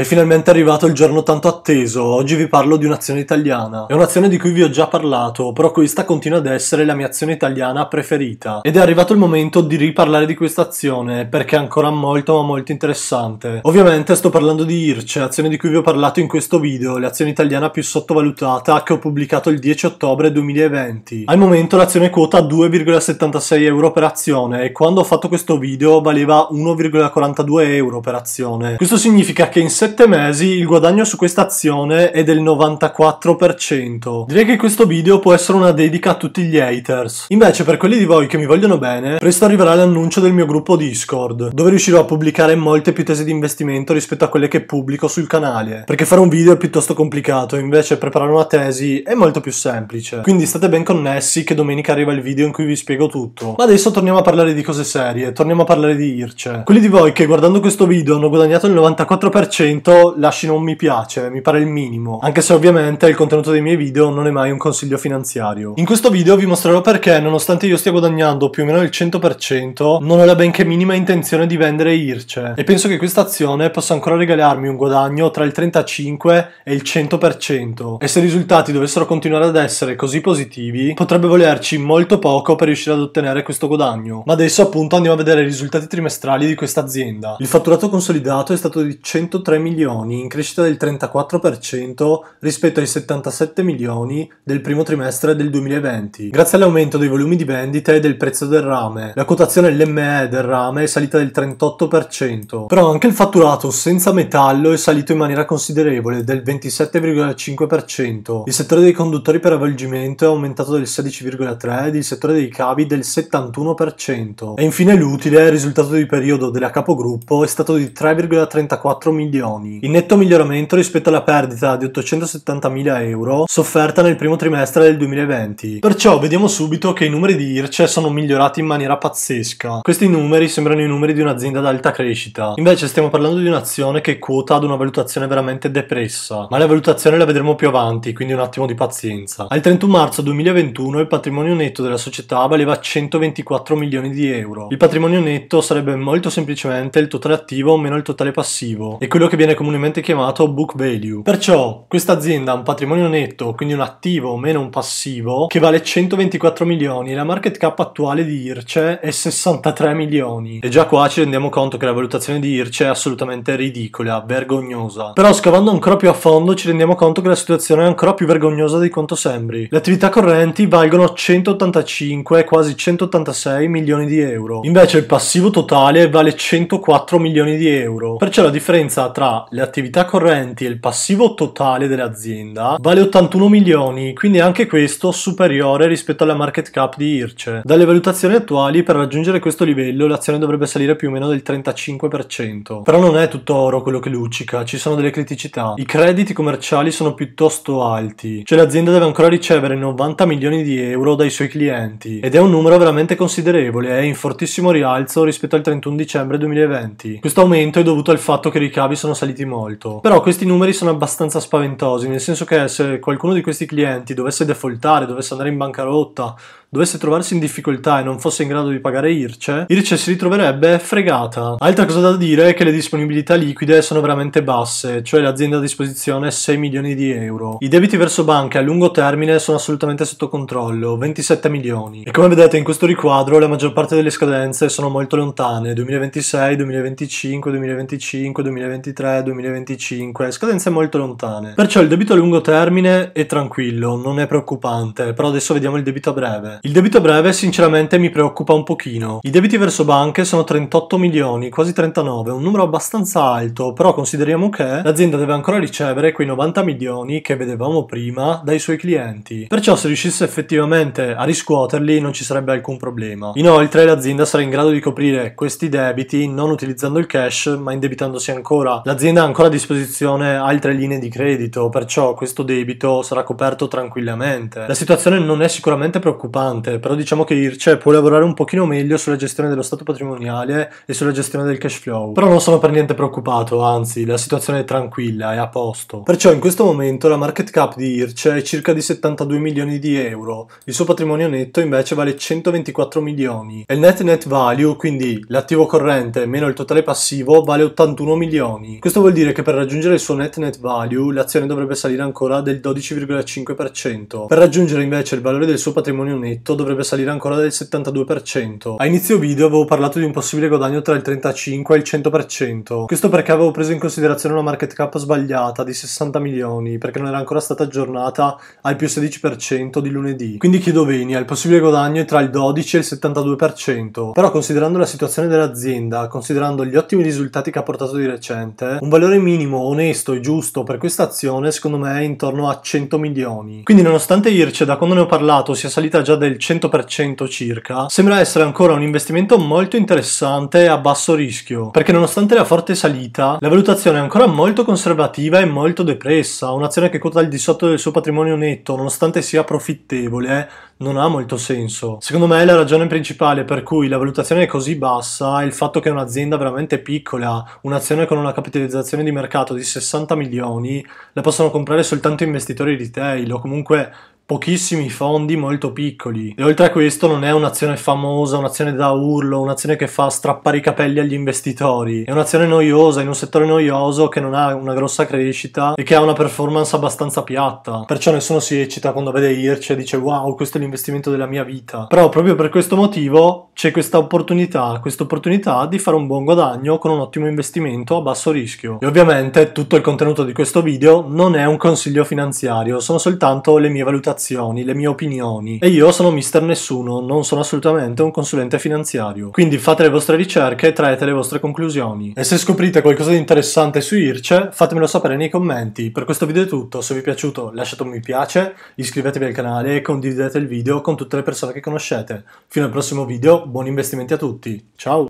È finalmente arrivato il giorno tanto atteso, oggi vi parlo di un'azione italiana. È un'azione di cui vi ho già parlato, però questa continua ad essere la mia azione italiana preferita. Ed è arrivato il momento di riparlare di questa azione, perché è ancora molto ma molto interessante. Ovviamente sto parlando di IRCE, azione di cui vi ho parlato in questo video, l'azione italiana più sottovalutata che ho pubblicato il 10 ottobre 2020. Al momento l'azione quota 2,76 euro per azione e quando ho fatto questo video valeva 1,42 euro per azione. Questo significa che in sé 7 mesi il guadagno su questa azione è del 94%. Direi che questo video può essere una dedica a tutti gli haters. Invece per quelli di voi che mi vogliono bene, presto arriverà l'annuncio del mio gruppo Discord, dove riuscirò a pubblicare molte più tesi di investimento rispetto a quelle che pubblico sul canale. Perché fare un video è piuttosto complicato, invece preparare una tesi è molto più semplice. Quindi state ben connessi che domenica arriva il video in cui vi spiego tutto. Ma adesso torniamo a parlare di cose serie, torniamo a parlare di IRCE. Quelli di voi che guardando questo video hanno guadagnato il 94%, commento, lasciano un mi piace, mi pare il minimo, anche se ovviamente il contenuto dei miei video non è mai un consiglio finanziario. In questo video vi mostrerò perché, nonostante io stia guadagnando più o meno il 100%, non ho la benché minima intenzione di vendere IRCE e penso che questa azione possa ancora regalarmi un guadagno tra il 35 e il 100% e se i risultati dovessero continuare ad essere così positivi, potrebbe volerci molto poco per riuscire ad ottenere questo guadagno. Ma adesso appunto andiamo a vedere i risultati trimestrali di questa azienda. Il fatturato consolidato è stato di 103 milioni milioni, in crescita del 34% rispetto ai 77 milioni del primo trimestre del 2020, grazie all'aumento dei volumi di vendita e del prezzo del rame. La quotazione LME del rame è salita del 38%, però anche il fatturato senza metallo è salito in maniera considerevole del 27,5%. Il settore dei conduttori per avvolgimento è aumentato del 16,3% ed il settore dei cavi del 71%. E infine l'utile, risultato di periodo della capogruppo, è stato di 3,34 milioni milioni, in netto miglioramento rispetto alla perdita di 870.000 euro sofferta nel primo trimestre del 2020. Perciò vediamo subito che i numeri di IRCE sono migliorati in maniera pazzesca. Questi numeri sembrano i numeri di un'azienda ad alta crescita, invece stiamo parlando di un'azione che quota ad una valutazione veramente depressa, ma la valutazione la vedremo più avanti, quindi un attimo di pazienza. Al 31 marzo 2021 il patrimonio netto della società valeva 124 milioni di euro. Il patrimonio netto sarebbe molto semplicemente il totale attivo meno il totale passivo e quello che viene comunemente chiamato book value. Perciò questa azienda ha un patrimonio netto, quindi un attivo meno un passivo, che vale 124 milioni e la market cap attuale di IRCE è 63 milioni. E già qua ci rendiamo conto che la valutazione di IRCE è assolutamente ridicola, vergognosa. Però scavando ancora più a fondo ci rendiamo conto che la situazione è ancora più vergognosa di quanto sembri. Le attività correnti valgono 185, quasi 186 milioni di euro. Invece il passivo totale vale 104 milioni di euro. Perciò la differenza tra le attività correnti e il passivo totale dell'azienda vale 81 milioni, quindi anche questo superiore rispetto alla market cap di Irce. Dalle valutazioni attuali per raggiungere questo livello l'azione dovrebbe salire più o meno del 35%. Però non è tutto oro quello che luccica, ci sono delle criticità. I crediti commerciali sono piuttosto alti, cioè l'azienda deve ancora ricevere 90 milioni di euro dai suoi clienti ed è un numero veramente considerevole, è eh, in fortissimo rialzo rispetto al 31 dicembre 2020. Questo aumento è dovuto al fatto che i ricavi sono saliti molto. Però questi numeri sono abbastanza spaventosi, nel senso che se qualcuno di questi clienti dovesse defaultare, dovesse andare in bancarotta dovesse trovarsi in difficoltà e non fosse in grado di pagare IRCE, IRCE si ritroverebbe fregata. Altra cosa da dire è che le disponibilità liquide sono veramente basse, cioè l'azienda ha a disposizione 6 milioni di euro. I debiti verso banche a lungo termine sono assolutamente sotto controllo, 27 milioni. E come vedete in questo riquadro la maggior parte delle scadenze sono molto lontane, 2026, 2025, 2025, 2023, 2025, scadenze molto lontane. Perciò il debito a lungo termine è tranquillo, non è preoccupante, però adesso vediamo il debito a breve. Il debito breve sinceramente mi preoccupa un pochino. I debiti verso banche sono 38 milioni, quasi 39, un numero abbastanza alto, però consideriamo che l'azienda deve ancora ricevere quei 90 milioni che vedevamo prima dai suoi clienti. Perciò se riuscisse effettivamente a riscuoterli non ci sarebbe alcun problema. Inoltre l'azienda sarà in grado di coprire questi debiti non utilizzando il cash ma indebitandosi ancora. L'azienda ha ancora a disposizione altre linee di credito, perciò questo debito sarà coperto tranquillamente. La situazione non è sicuramente preoccupante importante, però diciamo che IRCE può lavorare un pochino meglio sulla gestione dello stato patrimoniale e sulla gestione del cash flow. Però non sono per niente preoccupato, anzi la situazione è tranquilla, è a posto. Perciò in questo momento la market cap di IRCE è circa di 72 milioni di euro, il suo patrimonio netto invece vale 124 milioni e il net net value, quindi l'attivo corrente meno il totale passivo, vale 81 milioni. Questo vuol dire che per raggiungere il suo net net value l'azione dovrebbe salire ancora del 12,5%. Per raggiungere invece il valore del suo patrimonio netto netto dovrebbe salire ancora del 72%. A inizio video avevo parlato di un possibile guadagno tra il 35 e il 100%. Questo perché avevo preso in considerazione una market cap sbagliata di 60 milioni, perché non era ancora stata aggiornata al più 16% di lunedì. Quindi chiedo venia, il possibile guadagno è tra il 12 e il 72%. Però considerando la situazione dell'azienda, considerando gli ottimi risultati che ha portato di recente, un valore minimo, onesto e giusto per questa azione secondo me è intorno a 100 milioni. Quindi nonostante IRCE da quando ne ho parlato sia salita già del del 100% circa, sembra essere ancora un investimento molto interessante a basso rischio, perché nonostante la forte salita, la valutazione è ancora molto conservativa e molto depressa, un'azione che quota al di sotto del suo patrimonio netto, nonostante sia profittevole, non ha molto senso. Secondo me la ragione principale per cui la valutazione è così bassa è il fatto che un'azienda veramente piccola, un'azione con una capitalizzazione di mercato di 60 milioni, la possono comprare soltanto investitori retail o comunque pochissimi fondi molto piccoli e oltre a questo non è un'azione famosa, un'azione da urlo, un'azione che fa strappare i capelli agli investitori, è un'azione noiosa in un settore noioso che non ha una grossa crescita e che ha una performance abbastanza piatta, perciò nessuno si eccita quando vede Irce e dice wow questo è l'investimento della mia vita, però proprio per questo motivo c'è questa opportunità, questa opportunità di fare un buon guadagno con un ottimo investimento a basso rischio e ovviamente tutto il contenuto di questo video non è un consiglio finanziario, sono soltanto le mie valutazioni osservazioni, le mie opinioni. E io sono mister nessuno, non sono assolutamente un consulente finanziario. Quindi fate le vostre ricerche e traete le vostre conclusioni. E se scoprite qualcosa di interessante su IRCE, fatemelo sapere nei commenti. Per questo video è tutto, se vi è piaciuto lasciate un mi piace, iscrivetevi al canale e condividete il video con tutte le persone che conoscete. Fino al prossimo video, buoni investimenti a tutti, ciao!